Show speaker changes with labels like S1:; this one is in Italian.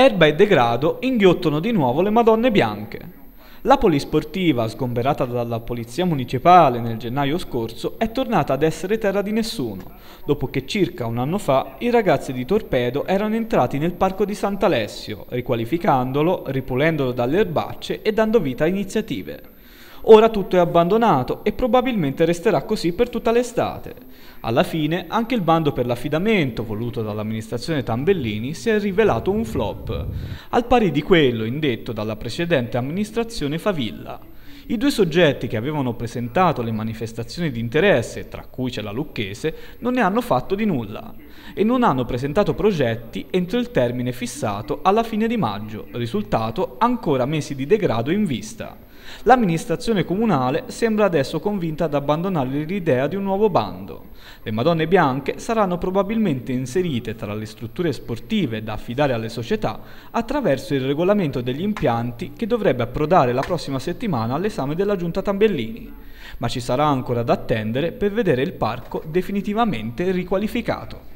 S1: Erba e degrado inghiottono di nuovo le Madonne Bianche. La polisportiva, sgomberata dalla polizia municipale nel gennaio scorso, è tornata ad essere terra di nessuno, dopo che circa un anno fa i ragazzi di Torpedo erano entrati nel parco di Sant'Alessio, riqualificandolo, ripulendolo dalle erbacce e dando vita a iniziative. Ora tutto è abbandonato e probabilmente resterà così per tutta l'estate. Alla fine anche il bando per l'affidamento voluto dall'amministrazione Tambellini si è rivelato un flop, al pari di quello indetto dalla precedente amministrazione Favilla. I due soggetti che avevano presentato le manifestazioni di interesse, tra cui c'è la Lucchese, non ne hanno fatto di nulla e non hanno presentato progetti entro il termine fissato alla fine di maggio, risultato ancora mesi di degrado in vista. L'amministrazione comunale sembra adesso convinta ad abbandonare l'idea di un nuovo bando. Le Madonne Bianche saranno probabilmente inserite tra le strutture sportive da affidare alle società attraverso il regolamento degli impianti che dovrebbe approdare la prossima settimana all'esame della giunta Tambellini, ma ci sarà ancora da attendere per vedere il parco definitivamente riqualificato.